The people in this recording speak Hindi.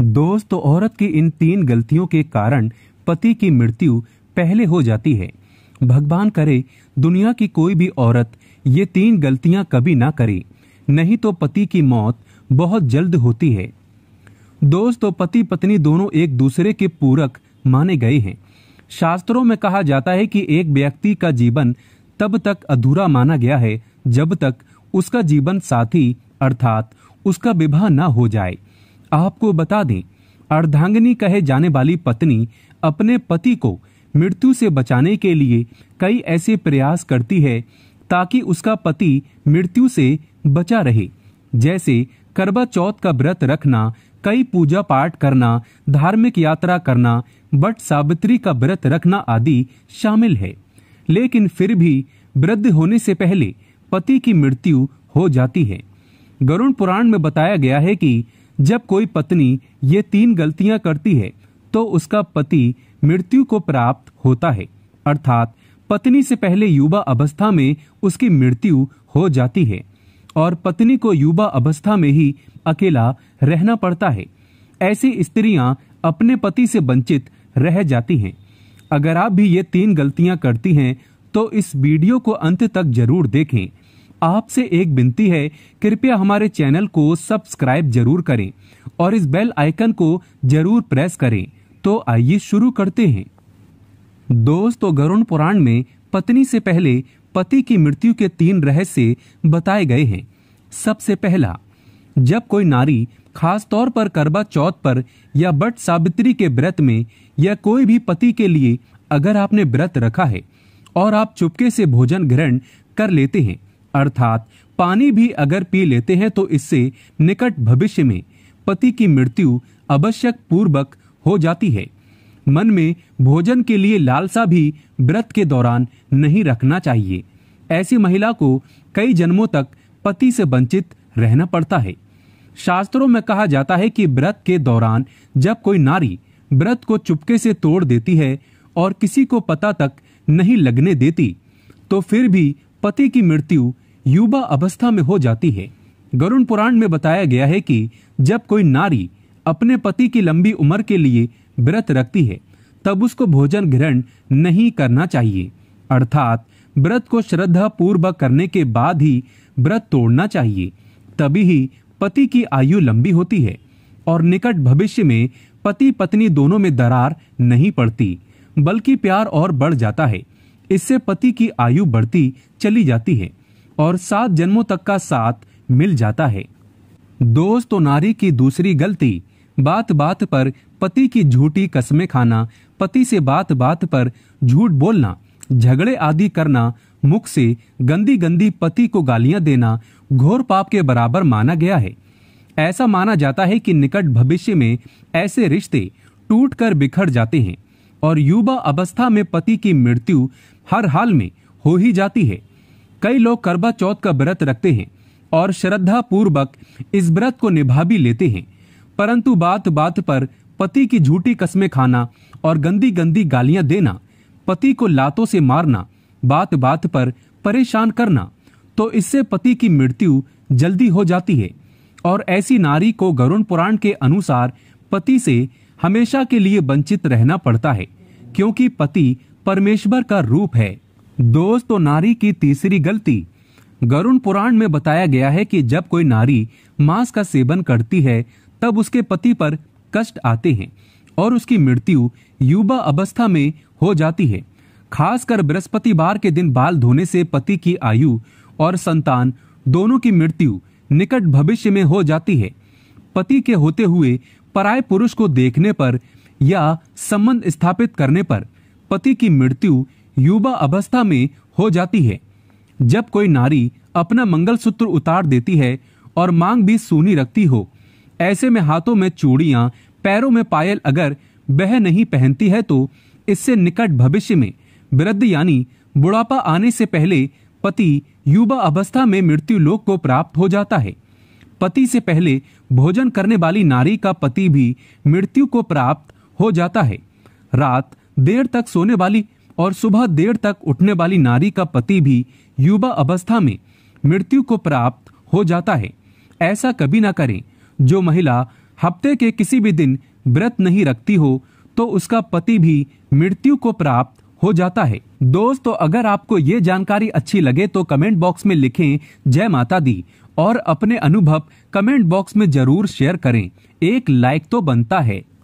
दोस्त तो औरत की इन तीन गलतियों के कारण पति की मृत्यु पहले हो जाती है भगवान करे दुनिया की कोई भी औरत ये तीन गलतियां कभी ना करे नहीं तो पति की मौत बहुत जल्द होती है दोस्त तो पति पत्नी दोनों एक दूसरे के पूरक माने गए हैं शास्त्रों में कहा जाता है कि एक व्यक्ति का जीवन तब तक अधूरा माना गया है जब तक उसका जीवन साथी अर्थात उसका विवाह न हो जाए आपको बता दें अर्धांगनी कहे जाने वाली पत्नी अपने पति को मृत्यु से बचाने के लिए कई ऐसे प्रयास करती है ताकि उसका पति मृत्यु से बचा रहे जैसे करवा चौथ का व्रत रखना कई पूजा पाठ करना धार्मिक यात्रा करना बट सावित्री का व्रत रखना आदि शामिल है लेकिन फिर भी वृद्ध होने से पहले पति की मृत्यु हो जाती है गरुण पुराण में बताया गया है कि जब कोई पत्नी ये तीन गलतियां करती है तो उसका पति मृत्यु को प्राप्त होता है अर्थात पत्नी से पहले युवा अवस्था में उसकी मृत्यु हो जाती है और पत्नी को युवा अवस्था में ही अकेला रहना पड़ता है ऐसी स्त्रियां अपने पति से वंचित रह जाती हैं अगर आप भी ये तीन गलतियां करती हैं तो इस वीडियो को अंत तक जरूर देखें आपसे एक बिनती है कृपया हमारे चैनल को सब्सक्राइब जरूर करें और इस बेल आइकन को जरूर प्रेस करें तो आइए शुरू करते हैं दोस्तों तो गरुण पुराण में पत्नी से पहले पति की मृत्यु के तीन रहस्य बताए गए हैं सबसे पहला जब कोई नारी खास तौर पर करबा चौथ पर या बट सावित्री के व्रत में या कोई भी पति के लिए अगर आपने व्रत रखा है और आप चुपके से भोजन ग्रहण कर लेते हैं अर्थात पानी भी अगर पी लेते हैं तो इससे निकट भविष्य में पति की मृत्यु आवश्यक पूर्वक हो जाती है मन में भोजन के लिए लालसा भी व्रत के दौरान नहीं रखना चाहिए ऐसी महिला को कई जन्मों तक पति से वंचित रहना पड़ता है शास्त्रों में कहा जाता है कि व्रत के दौरान जब कोई नारी व्रत को चुपके से तोड़ देती है और किसी को पता तक नहीं लगने देती तो फिर भी पति की मृत्यु युवा अवस्था में हो जाती है गरुण पुराण में बताया गया है कि जब कोई नारी अपने पति की लंबी उम्र के लिए व्रत रखती है तब उसको भोजन ग्रहण नहीं करना चाहिए अर्थात व्रत को श्रद्धा पूर्वक करने के बाद ही व्रत तोड़ना चाहिए तभी ही पति की आयु लंबी होती है और निकट भविष्य में पति पत्नी दोनों में दरार नहीं पड़ती बल्कि प्यार और बढ़ जाता है इससे पति की आयु बढ़ती चली जाती है और सात जन्मों तक का साथ मिल जाता है दोस्त नारी की दूसरी गलती बात बात पर पति की झूठी कस्में खाना पति से बात बात पर झूठ बोलना झगड़े आदि करना मुख से गंदी गंदी पति को गालियां देना घोर पाप के बराबर माना गया है ऐसा माना जाता है कि निकट भविष्य में ऐसे रिश्ते टूट कर बिखर जाते हैं और युवा अवस्था में पति की मृत्यु हर हाल में हो ही जाती है कई लोग करवा चौथ का व्रत रखते हैं और श्रद्धा पूर्वक इस व्रत को निभा भी लेते हैं परंतु बात बात पर पति की झूठी कस्में खाना और गंदी गंदी गालियां देना पति को लातों से मारना बात बात पर परेशान करना तो इससे पति की मृत्यु जल्दी हो जाती है और ऐसी नारी को गरुण पुराण के अनुसार पति से हमेशा के लिए वंचित रहना पड़ता है क्योंकि पति परमेश्वर का रूप है दोस्तों नारी की तीसरी गलती गरुण पुराण में बताया गया है कि जब कोई नारी मांस का सेवन करती है तब उसके पति पर कष्ट आते हैं और उसकी मृत्यु युवा अवस्था में हो जाती है खासकर बृहस्पतिवार के दिन बाल धोने से पति की आयु और संतान दोनों की मृत्यु निकट भविष्य में हो जाती है पति के होते हुए पराय पुरुष को देखने पर या संबंध स्थापित करने पर पति की मृत्यु युवा अवस्था में हो जाती है जब कोई नारी अपना मंगलसूत्र उतार देती है और मांग भी सोनी रखती हो ऐसे में हाथों में चूड़ियां पैरों में पायल अगर बह नहीं पहनती है तो इससे निकट भविष्य में वृद्ध यानी बुढ़ापा आने से पहले पति युवा अवस्था में मृत्यु लोक को प्राप्त हो जाता है पति से पहले भोजन करने वाली नारी का पति भी मृत्यु को प्राप्त हो जाता है रात देर तक सोने वाली और सुबह देर तक उठने वाली नारी का पति भी युवा अवस्था में मृत्यु को प्राप्त हो जाता है ऐसा कभी ना करें जो महिला हफ्ते के किसी भी दिन व्रत नहीं रखती हो तो उसका पति भी मृत्यु को प्राप्त हो जाता है दोस्तों तो अगर आपको ये जानकारी अच्छी लगे तो कमेंट बॉक्स में लिखें जय माता दी और अपने अनुभव कमेंट बॉक्स में जरूर शेयर करें एक लाइक तो बनता है